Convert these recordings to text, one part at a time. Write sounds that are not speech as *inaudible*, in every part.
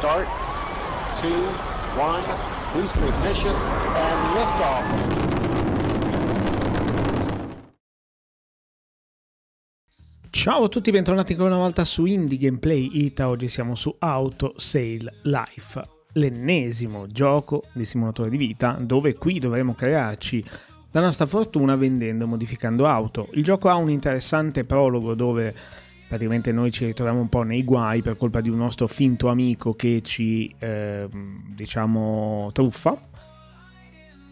start, two, one, boost ignition, and liftoff. Ciao a tutti, bentornati ancora una volta su Indie Gameplay Ita. Oggi siamo su Auto Sale Life, l'ennesimo gioco di simulatore di vita dove qui dovremo crearci la nostra fortuna vendendo e modificando auto. Il gioco ha un interessante prologo dove praticamente noi ci ritroviamo un po' nei guai per colpa di un nostro finto amico che ci, eh, diciamo, truffa.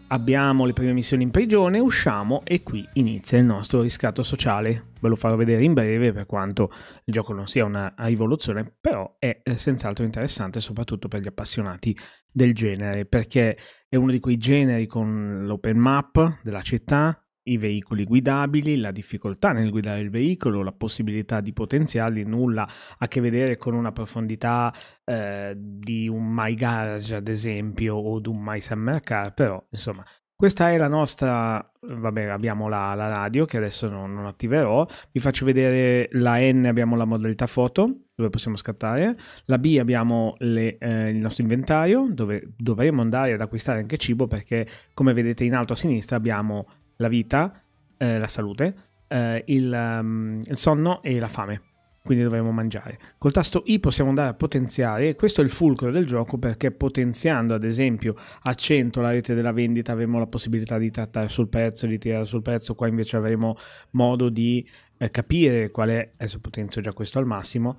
Abbiamo le prime missioni in prigione, usciamo e qui inizia il nostro riscatto sociale. Ve lo farò vedere in breve per quanto il gioco non sia una rivoluzione, però è eh, senz'altro interessante soprattutto per gli appassionati del genere, perché è uno di quei generi con l'open map della città, i veicoli guidabili, la difficoltà nel guidare il veicolo, la possibilità di potenziarli, nulla a che vedere con una profondità eh, di un My Garage ad esempio o di un My Summer Car, però insomma questa è la nostra, vabbè abbiamo la, la radio che adesso non, non, attiverò, vi faccio vedere la N abbiamo la modalità foto dove possiamo scattare, la B abbiamo le, eh, il nostro inventario dove dovremo andare ad acquistare anche cibo perché come vedete in alto a sinistra abbiamo la vita, eh, la salute, eh, il, um, il, sonno e la fame. Quindi dovremo mangiare. Col tasto I possiamo andare a potenziare, e questo è il fulcro del gioco perché potenziando ad esempio a 100 la rete della vendita avremo la possibilità di trattare sul prezzo, di tirare sul prezzo, qua invece avremo modo di eh, capire qual è, adesso potenzio già questo al massimo,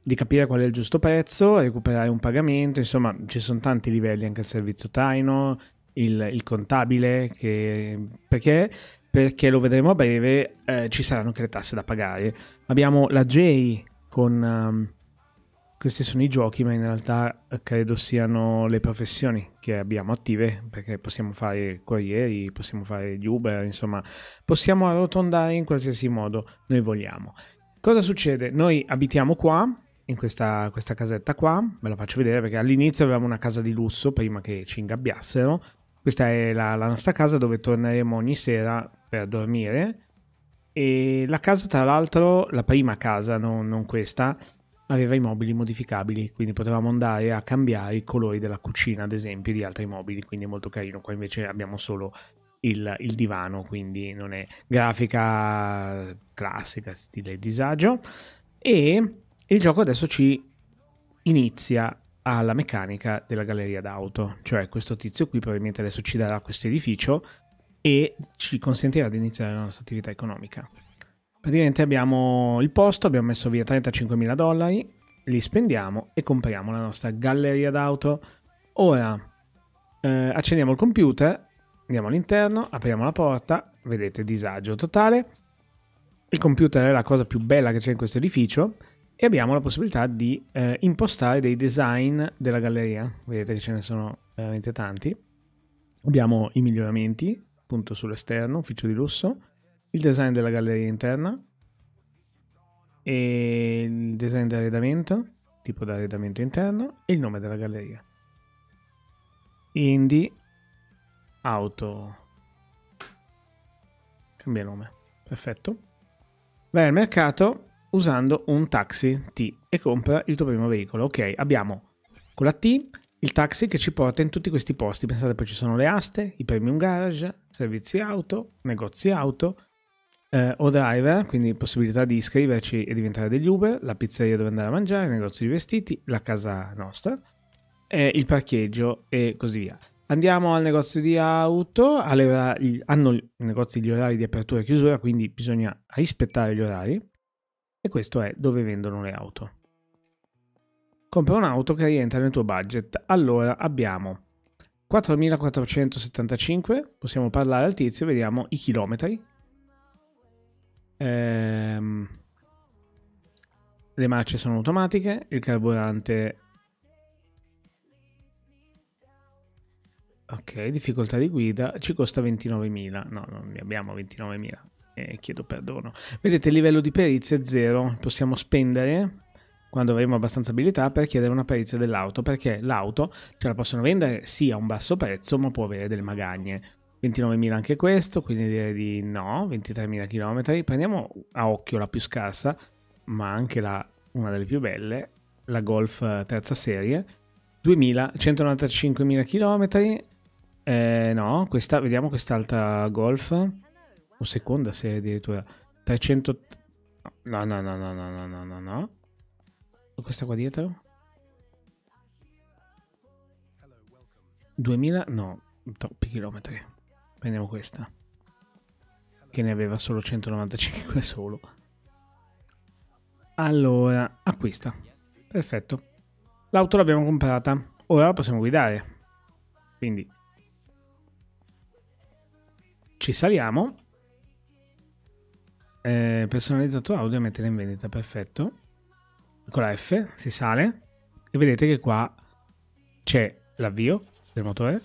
di capire qual è il giusto prezzo, recuperare un pagamento, insomma ci sono tanti livelli, anche il servizio traino, il, il contabile, che, perché perché lo vedremo a breve, eh, ci saranno anche le tasse da pagare. Abbiamo la J con... Um, questi sono i giochi, ma in realtà credo siano le professioni che abbiamo attive, perché possiamo fare corrieri, possiamo fare gli Uber, insomma, possiamo arrotondare in qualsiasi modo noi vogliamo. Cosa succede? Noi abitiamo qua, in questa, questa casetta qua, ve la faccio vedere perché all'inizio avevamo una casa di lusso prima che ci ingabbiassero, questa è la, la nostra casa dove torneremo ogni sera per dormire. E la casa, tra l'altro, la prima casa, no, non questa, aveva i mobili modificabili, quindi potevamo andare a cambiare i colori della cucina, ad esempio, di altri mobili, quindi è molto carino. Qua invece abbiamo solo il, il divano, quindi non è grafica classica, stile disagio. E il gioco adesso ci inizia alla meccanica della galleria d'auto, cioè questo tizio qui probabilmente adesso ci darà questo edificio e ci consentirà di iniziare la nostra attività economica. Praticamente abbiamo il posto, abbiamo messo via 35.000 dollari, li spendiamo e compriamo la nostra galleria d'auto. Ora eh, accendiamo il computer, andiamo all'interno, apriamo la porta, vedete disagio totale. Il computer è la cosa più bella che c'è in questo edificio e abbiamo la possibilità di eh, impostare dei design della galleria. Vedete che ce ne sono veramente tanti. Abbiamo i miglioramenti, appunto sull'esterno, ufficio di lusso, il design della galleria interna e il design dell'arredamento, tipo d'arredamento interno e il nome della galleria. Indie auto. Cambia nome. Perfetto. Vai al mercato usando un taxi T e compra il tuo primo veicolo. Ok, abbiamo con la T il taxi che ci porta in tutti questi posti. Pensate, poi ci sono le aste, i premium garage, servizi auto, negozi auto, eh, o driver, quindi possibilità di iscriverci e diventare degli Uber, la pizzeria dove andare a mangiare, il negozio di vestiti, la casa nostra, eh, il parcheggio e così via. Andiamo al negozio di auto, hanno i negozi gli orari di apertura e chiusura, quindi bisogna rispettare gli orari e questo è dove vendono le auto. Compra un'auto che rientra nel tuo budget. Allora abbiamo 4475, possiamo parlare al tizio, vediamo i chilometri. Ehm, le marce sono automatiche, il carburante... Ok, difficoltà di guida, ci costa 29.000. No, non ne abbiamo 29.000 e chiedo perdono. Vedete il livello di perizia è zero. possiamo spendere quando avremo abbastanza abilità per chiedere una perizia dell'auto, perché l'auto ce la possono vendere sì a un basso prezzo, ma può avere delle magagne. 29.000 anche questo, quindi direi di no, 23.000 km. Prendiamo a occhio la più scarsa, ma anche la, una delle più belle, la Golf eh, terza serie. 2.195.000 195.000 km. Eh, no, questa, vediamo quest'altra Golf o seconda serie addirittura. 300... No, no, no, no, no, no, no, no. Questa qua dietro? 2000? No, troppi chilometri. Prendiamo questa. Che ne aveva solo 195 *laughs* solo. Allora, acquista. Perfetto. L'auto l'abbiamo comprata. Ora la possiamo guidare. Quindi ci saliamo eh, personalizzato audio e mettere in vendita, perfetto. Con la F si sale e vedete che qua c'è l'avvio del motore,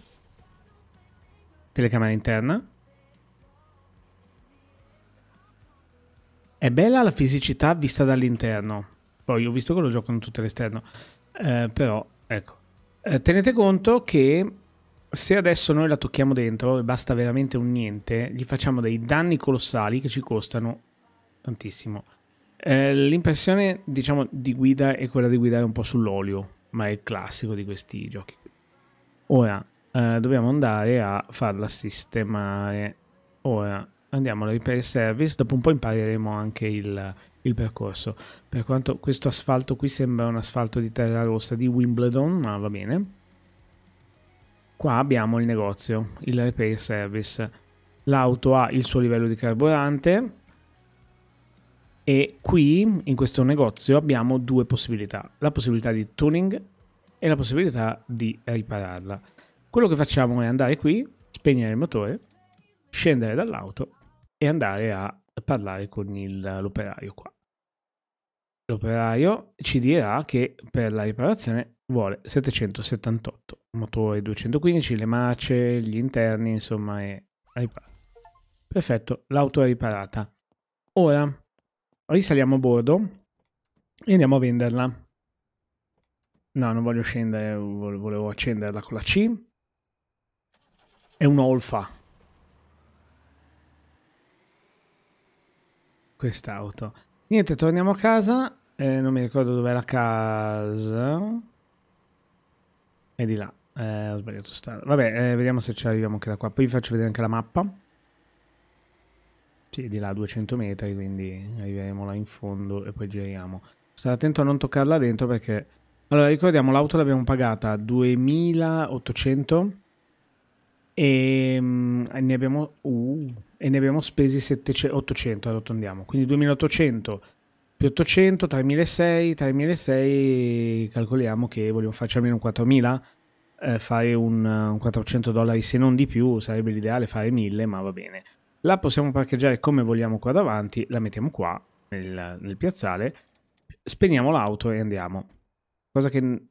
telecamera interna. È bella la fisicità vista dall'interno. Poi ho visto che lo giocano tutto l'esterno, eh, però ecco. Eh, tenete conto che se adesso noi la tocchiamo dentro e basta veramente un niente, gli facciamo dei danni colossali che ci costano tantissimo. Eh, l'impressione, diciamo, di guida è quella di guidare un po' sull'olio, ma è il classico di questi giochi. Ora, eh, dobbiamo andare a farla sistemare. Ora, andiamo al repair service, dopo un po' impareremo anche il, il percorso. Per quanto questo asfalto qui sembra un asfalto di terra rossa di Wimbledon, ma va bene. Qua abbiamo il negozio, il repair service. L'auto ha il suo livello di carburante, e qui in questo negozio abbiamo due possibilità, la possibilità di tuning e la possibilità di ripararla. Quello che facciamo è andare qui, spegnere il motore, scendere dall'auto e andare a parlare con l'operaio qua. L'operaio ci dirà che per la riparazione vuole 778, motore 215, le marce, gli interni, insomma è riparato. Perfetto, l'auto è riparata. Ora Risaliamo a bordo e andiamo a venderla. No, non voglio scendere, volevo accenderla con la C. È un'olfa. Quest'auto. Niente, torniamo a casa. Eh, non mi ricordo dov'è la casa. È di là. Eh, ho sbagliato strada. Vabbè, eh, vediamo se ci arriviamo anche da qua. Poi vi faccio vedere anche la mappa. Sì, di là 200 metri, quindi arriveremo là in fondo e poi giriamo. Stare attento a non toccarla dentro perché... Allora, ricordiamo, l'auto l'abbiamo pagata 2800 mm, e ne abbiamo, uh, e ne abbiamo spesi 700, 800, arrotondiamo. Quindi 2800 più 800, 3600, 3600, calcoliamo che vogliamo farci almeno 4000, eh, fare un, un 400 dollari se non di più, sarebbe l'ideale fare 1000, ma va bene la possiamo parcheggiare come vogliamo qua davanti, la mettiamo qua nel, nel piazzale, spegniamo l'auto e andiamo. Cosa che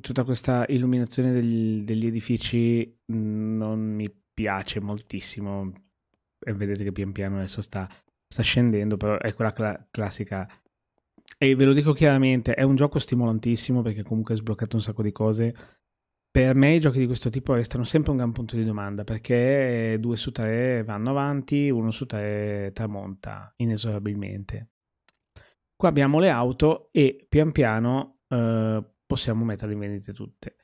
tutta questa illuminazione degli, degli edifici non mi piace moltissimo e vedete che pian piano adesso sta, sta scendendo, però è quella cl classica. E ve lo dico chiaramente, è un gioco stimolantissimo perché comunque ha sbloccato un sacco di cose per me i giochi di questo tipo restano sempre un gran punto di domanda perché due su tre vanno avanti, uno su tre tramonta inesorabilmente. Qua abbiamo le auto e pian piano eh, possiamo metterle in vendita tutte.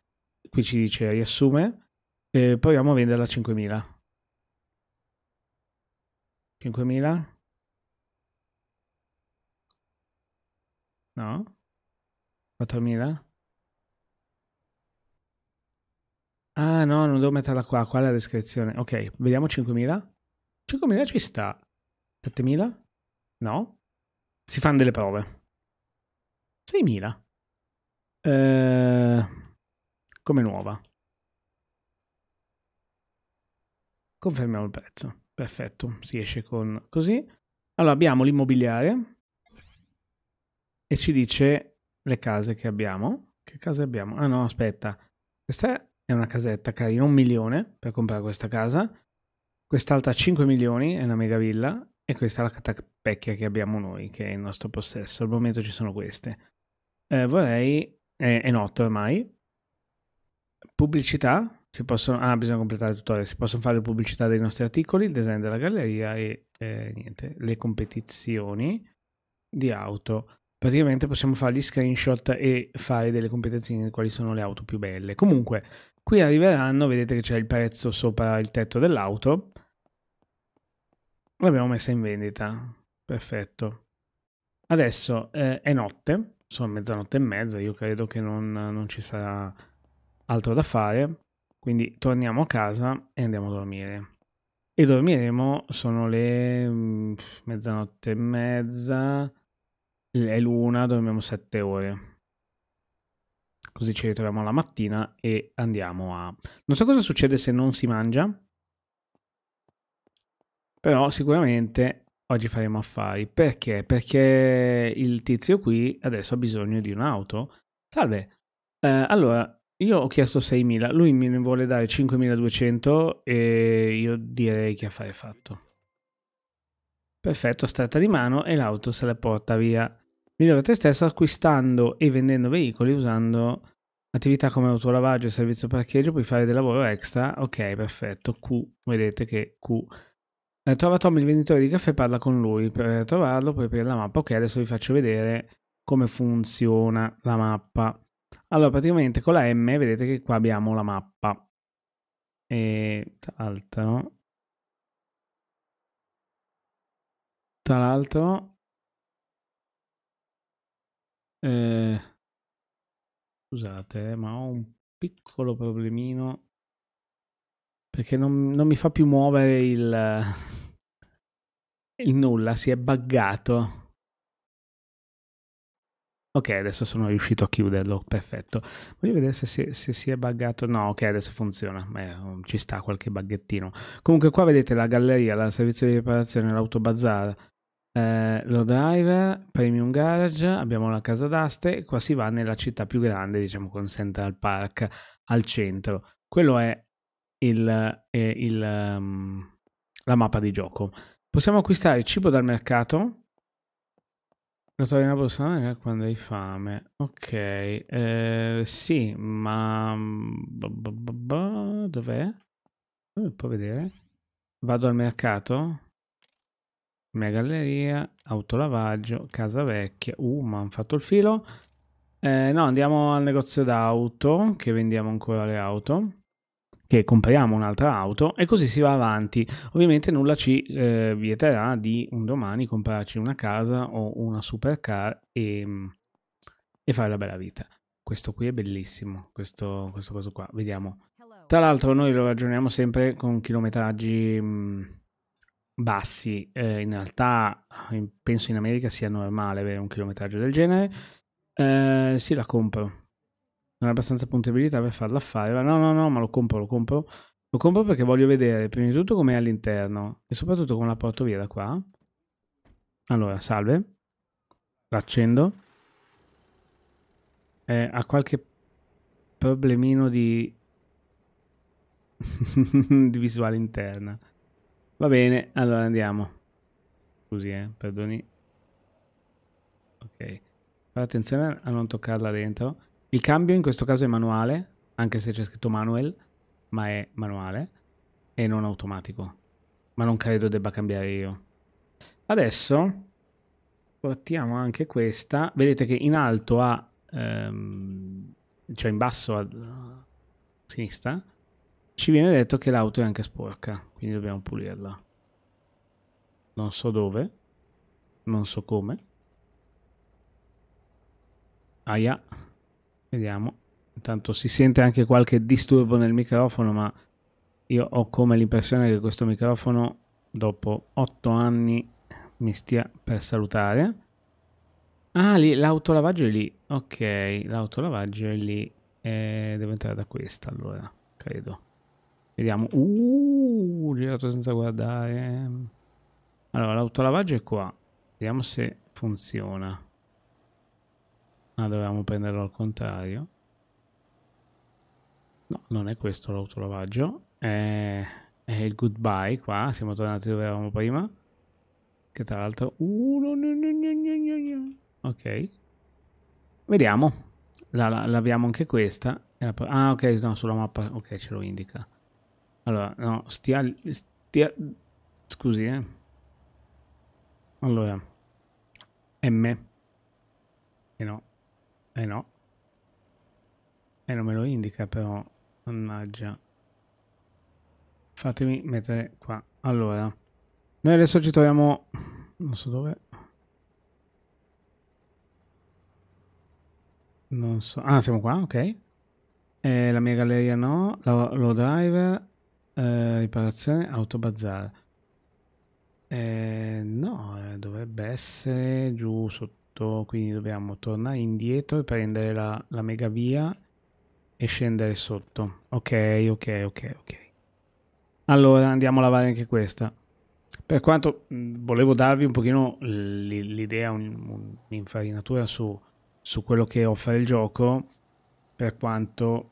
Qui ci dice riassume, eh, proviamo a venderla a 5.000. 5.000? No? 4.000? Ah no, non devo metterla qua, qua è la descrizione. Ok, vediamo 5.000. 5.000 ci sta. 7.000? No? Si fanno delle prove. 6.000. Eh, come nuova. Confermiamo il prezzo. Perfetto, si esce con così. Allora abbiamo l'immobiliare e ci dice le case che abbiamo. Che case abbiamo? Ah no, aspetta. Questa è è una casetta carina, un milione per comprare questa casa, quest'altra 5 milioni è una mega villa, e questa è la casa che abbiamo noi, che è il nostro possesso, al momento ci sono queste. Eh, vorrei, eh, è notte ormai, pubblicità, si possono, ah, bisogna completare il tutorial, si possono fare pubblicità dei nostri articoli, il design della galleria e eh, niente, le competizioni di auto. Praticamente possiamo fare gli screenshot e fare delle competizioni di quali sono le auto più belle. Comunque, Qui arriveranno, vedete che c'è il prezzo sopra il tetto dell'auto. L'abbiamo messa in vendita. Perfetto. Adesso eh, è notte, sono mezzanotte e mezza, io credo che non, non ci sarà altro da fare. Quindi torniamo a casa e andiamo a dormire. E dormiremo, sono le mm, mezzanotte e mezza, è l'una, dormiamo sette ore così ci ritroviamo la mattina e andiamo a... Non so cosa succede se non si mangia, però sicuramente oggi faremo affari. Perché? Perché il tizio qui adesso ha bisogno di un'auto. Salve, eh, allora io ho chiesto 6.000, lui mi vuole dare 5.200 e io direi che affare fatto. Perfetto, stretta di mano e l'auto se la porta via migliora te stesso acquistando e vendendo veicoli usando attività come autolavaggio e servizio parcheggio, puoi fare del lavoro extra, ok perfetto, Q, vedete che Q. Eh, trova Tom il venditore di caffè, parla con lui, per trovarlo puoi aprire la mappa, ok adesso vi faccio vedere come funziona la mappa. Allora praticamente con la M vedete che qua abbiamo la mappa. E tra l'altro... Tra l'altro eh, scusate, eh, ma ho un piccolo problemino perché non, non mi fa più muovere il, *laughs* il nulla, si è buggato. Ok, adesso sono riuscito a chiuderlo, perfetto. Voglio vedere se si, se si è buggato. No, ok, adesso funziona. Beh, ci sta qualche baghettino. Comunque qua vedete la galleria, la servizio di riparazione, l'autobazzar, eh, lo driver, premium garage, abbiamo la casa d'aste, qua si va nella città più grande, diciamo con Central Park al centro. Quello è, il, è il, um, la mappa di gioco. Possiamo acquistare cibo dal mercato. Lo trovi una borsa quando hai fame. Ok, eh, sì, ma... Mm, dov'è? Non può vedere. Vado al mercato? galleria, autolavaggio, casa vecchia. Uh, ma hanno fatto il filo. Eh, no, andiamo al negozio d'auto, che vendiamo ancora le auto. Che compriamo un'altra auto e così si va avanti. Ovviamente nulla ci eh, vieterà di un domani comprarci una casa o una supercar e, e fare la bella vita. Questo qui è bellissimo, questo, questo coso qua. Vediamo. Tra l'altro noi lo ragioniamo sempre con chilometraggi... Mh, mm, bassi, eh, in realtà penso in America sia normale avere un chilometraggio del genere, eh, sì la compro, non è abbastanza puntabilità per farla fare, no no no ma lo compro, lo compro, lo compro perché voglio vedere prima di tutto com'è all'interno e soprattutto come la porto via da qua, allora salve, l'accendo, eh, ha qualche problemino di, *laughs* di visuale interna. Va bene, allora andiamo. Scusi, eh, perdoni. Ok. Fate attenzione a non toccarla dentro. Il cambio in questo caso è manuale, anche se c'è scritto manual, ma è manuale e non automatico. Ma non credo debba cambiare io. Adesso portiamo anche questa. Vedete che in alto a... Ehm, cioè in basso a, a sinistra ci viene detto che l'auto è anche sporca, quindi dobbiamo pulirla. Non so dove, non so come. Aia, vediamo. Intanto si sente anche qualche disturbo nel microfono, ma io ho come l'impressione che questo microfono dopo 8 anni mi stia per salutare. Ah, lì, l'autolavaggio è lì. Ok, l'autolavaggio è lì. Eh, devo entrare da questa allora, credo. Vediamo. Uh, girato senza guardare. Allora, l'autolavaggio è qua. Vediamo se funziona. Ah, dovevamo prenderlo al contrario. No, non è questo l'autolavaggio. È, è il goodbye qua. Siamo tornati dove eravamo prima. Che tra l'altro... Uh, no, no, no, ok. Vediamo. La, la, laviamo anche questa. Ah, ok, no, sulla mappa. Ok, ce lo indica. Allora, no, stia... stia scusi, eh. Allora, M. E eh no. E eh no. E eh non me lo indica però, mannaggia. Fatemi mettere qua. Allora, noi adesso ci troviamo... Non so dove... Non so... Ah, siamo qua, ok. Eh, la mia galleria no. La, lo driver eh, riparazione autobazzar. Eh, no, eh, dovrebbe essere giù sotto, quindi dobbiamo tornare indietro e prendere la, la mega via e scendere sotto. Ok, ok, ok, ok. Allora andiamo a lavare anche questa. Per quanto mh, mm, volevo darvi un pochino l'idea, un'infarinatura un, su, su quello che offre il gioco, per quanto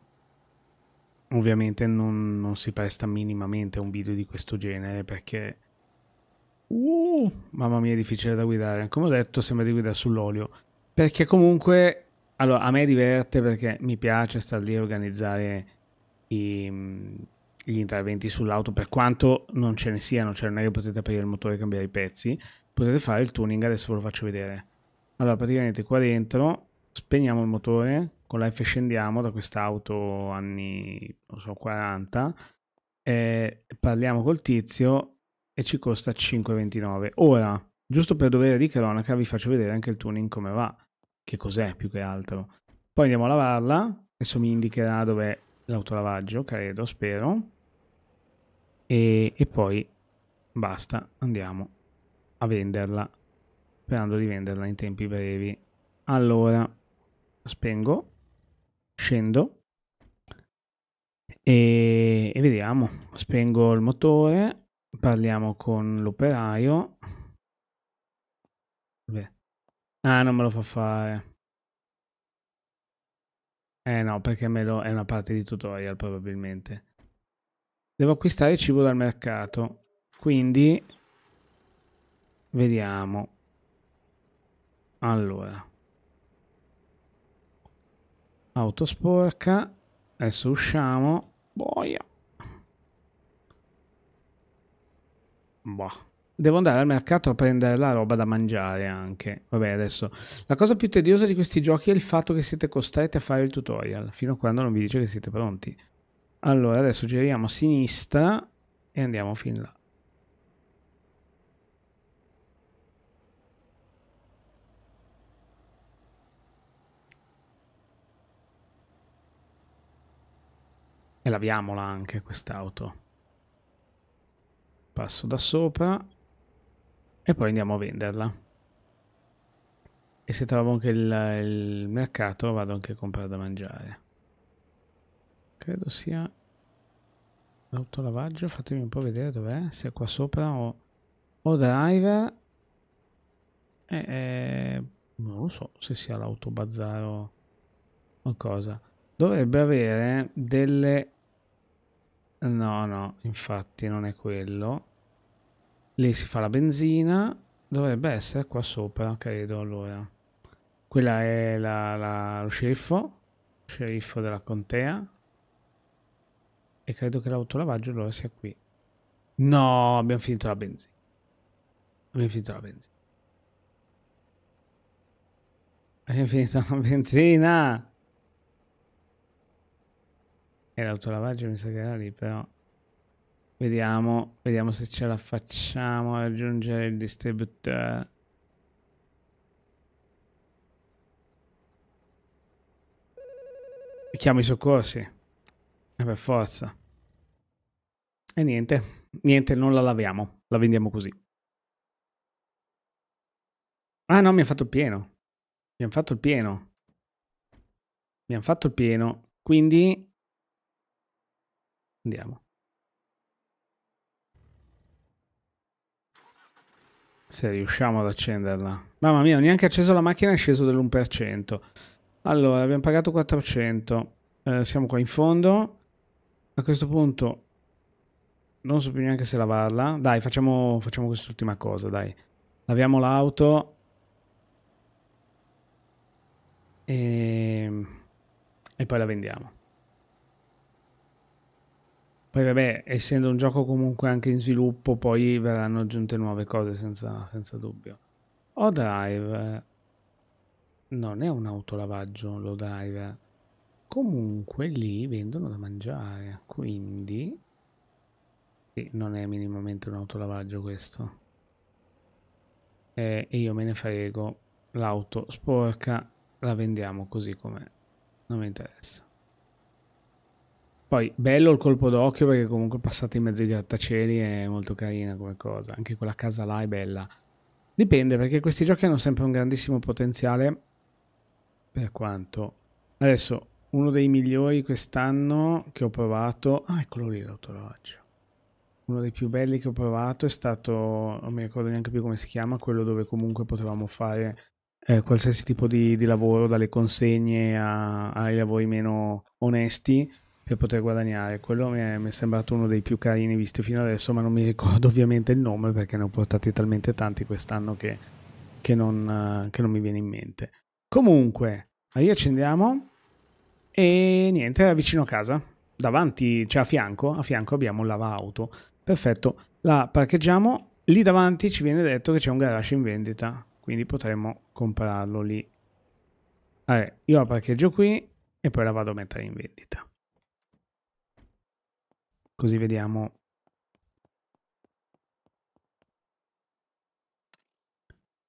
ovviamente non, non, si presta minimamente a un video di questo genere perché uh, mamma mia è difficile da guidare come ho detto sembra di guidare sull'olio perché comunque allora a me diverte perché mi piace star lì a organizzare i, gli interventi sull'auto per quanto non ce ne siano cioè non è che potete aprire il motore e cambiare i pezzi potete fare il tuning adesso ve lo faccio vedere allora praticamente qua dentro spegniamo il motore con la F scendiamo da quest'auto anni so, 40, eh, parliamo col tizio e ci costa 5,29. Ora, giusto per dovere di cronaca, vi faccio vedere anche il tuning come va, che cos'è più che altro. Poi andiamo a lavarla, adesso mi indicherà dov'è l'autolavaggio, credo, spero. E, e poi basta, andiamo a venderla, sperando di venderla in tempi brevi. Allora, spengo scendo e, e vediamo, spengo il motore, parliamo con l'operaio. Ah, non me lo fa fare. Eh no, perché me lo... è una parte di tutorial probabilmente. Devo acquistare cibo dal mercato, quindi vediamo. Allora. Auto sporca. Adesso usciamo. Boia. Boh. Devo andare al mercato a prendere la roba da mangiare anche. Vabbè, adesso. La cosa più tediosa di questi giochi è il fatto che siete costretti a fare il tutorial. Fino a quando non vi dice che siete pronti. Allora, adesso giriamo a sinistra e andiamo fin là. laviamola anche quest'auto. Passo da sopra e poi andiamo a venderla. E se trovo anche il, il mercato vado anche a comprare da mangiare. Credo sia l'autolavaggio, fatemi un po' vedere dov'è, se è qua sopra o, o driver. E, e, non lo so se sia l'autobazzaro o cosa. Dovrebbe avere delle No, no, infatti non è quello. Lì si fa la benzina. Dovrebbe essere qua sopra, credo, allora. Quella è la, la, lo sceriffo. Sceriffo della contea. E credo che l'autolavaggio allora sia qui. No, abbiamo finito la benzina. Abbiamo finito la benzina. Abbiamo finito la benzina. E l'autolavaggio mi sa che era lì, però... Vediamo, vediamo se ce la facciamo a raggiungere il distributore. Chiamo i soccorsi. Eh, per forza. E niente, niente, non la laviamo, la vendiamo così. Ah no, mi ha fatto il pieno. Mi ha fatto il pieno. Mi ha fatto il pieno. Quindi Andiamo. Se riusciamo ad accenderla. Mamma mia, ho neanche acceso la macchina, è sceso dell'1%. Allora, abbiamo pagato 400. Eh, siamo qua in fondo. A questo punto non so più neanche se lavarla. Dai, facciamo, facciamo quest'ultima cosa, dai. Laviamo l'auto. E... Ehm, e poi la vendiamo. Poi vabbè, essendo un gioco comunque anche in sviluppo, poi verranno aggiunte nuove cose senza, senza dubbio. O drive eh, non è un autolavaggio, lo drive. Comunque lì vendono da mangiare, quindi sì, non è minimamente un autolavaggio questo. Eh, e io me ne frego, l'auto sporca la vendiamo così com'è, non mi interessa. Poi bello il colpo d'occhio perché comunque passate in mezzo ai grattacieli è molto carina come cosa, anche quella casa là è bella. Dipende perché questi giochi hanno sempre un grandissimo potenziale per quanto... Adesso uno dei migliori quest'anno che ho provato... Ah, eccolo lì l'autologio. Uno dei più belli che ho provato è stato, non mi ricordo neanche più come si chiama, quello dove comunque potevamo fare eh, qualsiasi tipo di, di, lavoro, dalle consegne a, ai lavori meno onesti per poter guadagnare. Quello mi è, mi è, sembrato uno dei più carini visti fino adesso, ma non mi ricordo *laughs* ovviamente il nome perché ne ho portati talmente tanti quest'anno che, che, non, eh, che non mi viene in mente. Comunque, riaccendiamo e niente, era vicino a casa, davanti, cioè a fianco, a fianco abbiamo un lava auto. Perfetto, la parcheggiamo, lì davanti ci viene detto che c'è un garage in vendita, quindi potremmo comprarlo lì. Vabbè, io la parcheggio qui e poi la vado a mettere in vendita così vediamo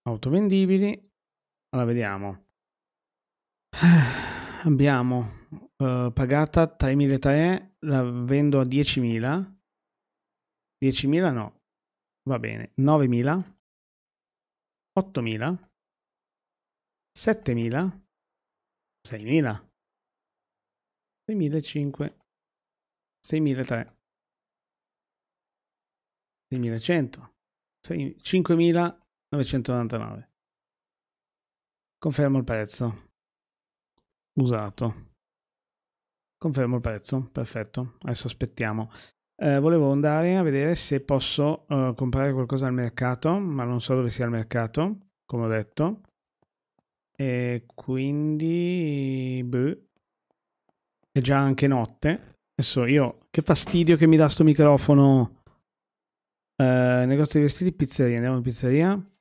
autovendibili allora vediamo *sighs* abbiamo uh, pagata 3.000 tae la vendo a 10.000 10.000 no va bene 9.000 8.000 7.000 6.000 6.500 6.003 6100, 5999. Confermo il prezzo. Usato. Confermo il prezzo, perfetto. Adesso aspettiamo. Eh, volevo andare a vedere se posso eh, comprare qualcosa al mercato, ma non so dove sia il mercato, come ho detto. E quindi... Beh, è già anche notte. Adesso io... Che fastidio che mi dà sto microfono! Uh, negozio di vestiti, pizzeria. Andiamo in pizzeria.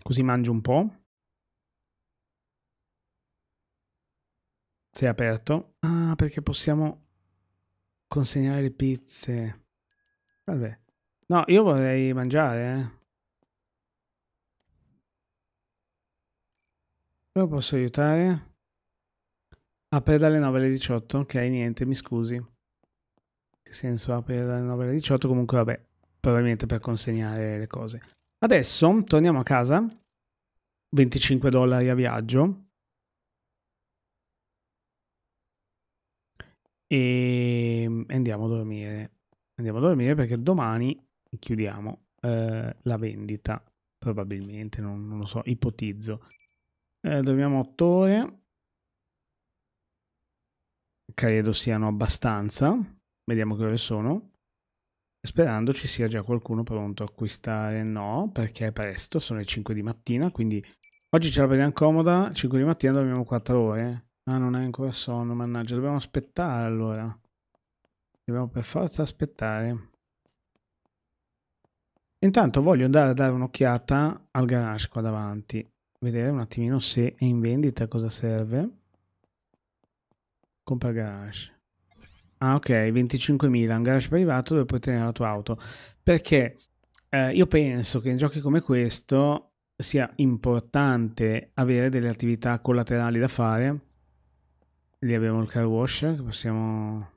Così mangio un po'. Se è aperto. Ah, perché possiamo consegnare le pizze. Vabbè. No, io vorrei mangiare, eh. Come posso aiutare? Apre ah, dalle 9 alle 18. Ok, niente, mi scusi. Che senso ha per le 9 alle 18? Comunque vabbè, probabilmente per consegnare le cose. Adesso torniamo a casa. 25 dollari a viaggio. E andiamo a dormire. Andiamo a dormire perché domani chiudiamo eh, la vendita. Probabilmente, non, non lo so, ipotizzo. Eh, dormiamo 8 ore. Credo siano abbastanza. Vediamo che ore sono. Sperando ci sia già qualcuno pronto a acquistare. No, perché è presto, sono le 5 di mattina, quindi oggi ce la prendiamo comoda. 5 di mattina dormiamo 4 ore. Ah, non è ancora sonno, mannaggia, dobbiamo aspettare allora. Dobbiamo per forza aspettare. Intanto voglio andare a dare un'occhiata al garage qua davanti, vedere un attimino se è in vendita, cosa serve. Compra garage. Ah, ok, 25.000, un garage privato dove puoi tenere la tua auto. Perché eh, io penso che in giochi come questo sia importante avere delle attività collaterali da fare. Lì abbiamo il car wash che possiamo...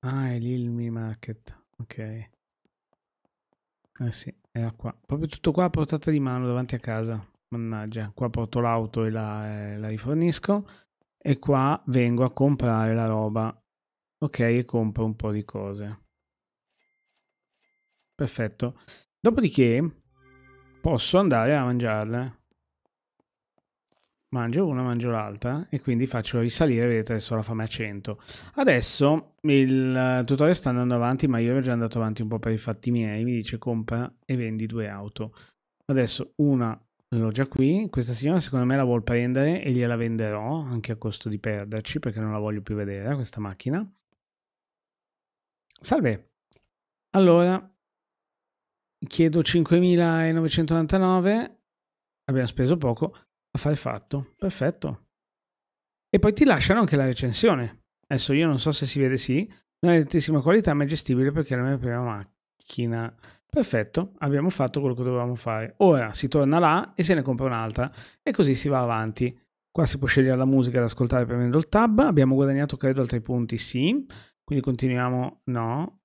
Ah, è lì il mini market. Ok. Eh sì, era qua. Proprio tutto qua a portata di mano davanti a casa. Mannaggia, qua porto l'auto e la, eh, la rifornisco e qua vengo a comprare la roba ok e compro un po' di cose perfetto dopodiché posso andare a mangiarle mangio una, mangio l'altra e quindi faccio risalire, vedete adesso la fame a 100. Adesso il tutorial sta andando avanti ma io ero già andato avanti un po' per i fatti miei, mi dice compra e vendi due auto. Adesso una L'ho qui, questa signora secondo me la vuol prendere e gliela venderò anche a costo di perderci perché non la voglio più vedere questa macchina. Salve. Allora, chiedo 5.999, abbiamo speso poco, a fare fatto, perfetto. E poi ti lasciano anche la recensione. Adesso io non so se si vede sì, non è di altissima qualità ma è gestibile perché è la mia prima macchina. Perfetto, abbiamo fatto quello che dovevamo fare. Ora si torna là e se ne compra un'altra e così si va avanti. Qua si può scegliere la musica da ascoltare premendo il tab. Abbiamo guadagnato credo altri punti, sì. Quindi continuiamo, no,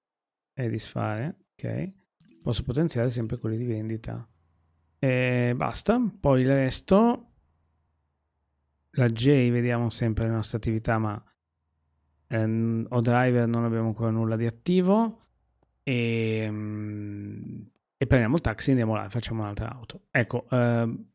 e disfare, ok. Posso potenziare sempre quelli di vendita. E basta, poi il resto. La J vediamo sempre le nostre attività, ma ehm, o driver non abbiamo ancora nulla di attivo e, ehm, e prendiamo il taxi e andiamo là, facciamo un'altra auto. Ecco, ehm,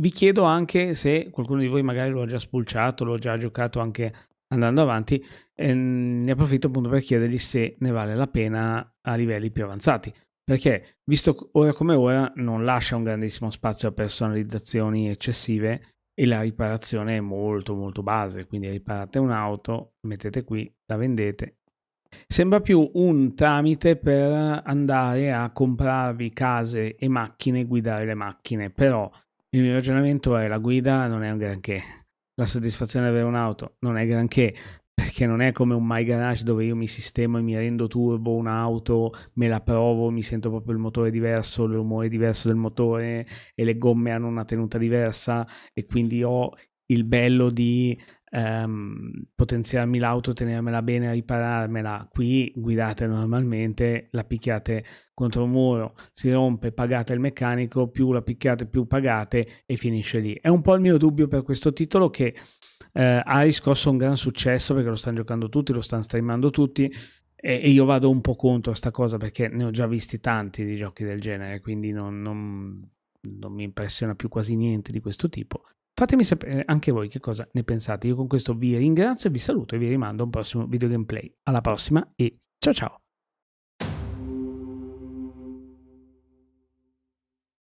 vi chiedo anche se qualcuno di voi magari lo ha già spulciato, lo ha già giocato anche andando avanti, ehm, ne approfitto appunto per chiedergli se ne vale la pena a livelli più avanzati perché visto ora come ora non lascia un grandissimo spazio a personalizzazioni eccessive e la riparazione è molto molto base quindi riparate un'auto mettete qui la vendete Sembra più un tramite per andare a comprarvi case e macchine e guidare le macchine, però il mio ragionamento è la guida non è un granché, la soddisfazione di avere un'auto non è granché, perché non è come un My Garage dove io mi sistemo e mi rendo turbo un'auto, me la provo, mi sento proprio il motore diverso, il rumore diverso del motore e le gomme hanno una tenuta diversa e quindi ho il bello di ehm, potenziarmi l'auto, tenermela bene, ripararmela. Qui guidate normalmente, la picchiate contro un muro, si rompe, pagate il meccanico, più la picchiate, più pagate e finisce lì. È un po' il mio dubbio per questo titolo che eh, ha riscosso un gran successo perché lo stanno giocando tutti, lo stanno streamando tutti. E, io vado un po' contro questa cosa perché ne ho già visti tanti di giochi del genere, quindi non, non non mi impressiona più quasi niente di questo tipo. Fatemi sapere eh, anche voi che cosa ne pensate. Io con questo vi ringrazio, vi saluto e vi rimando a un prossimo video gameplay. Alla prossima e ciao ciao!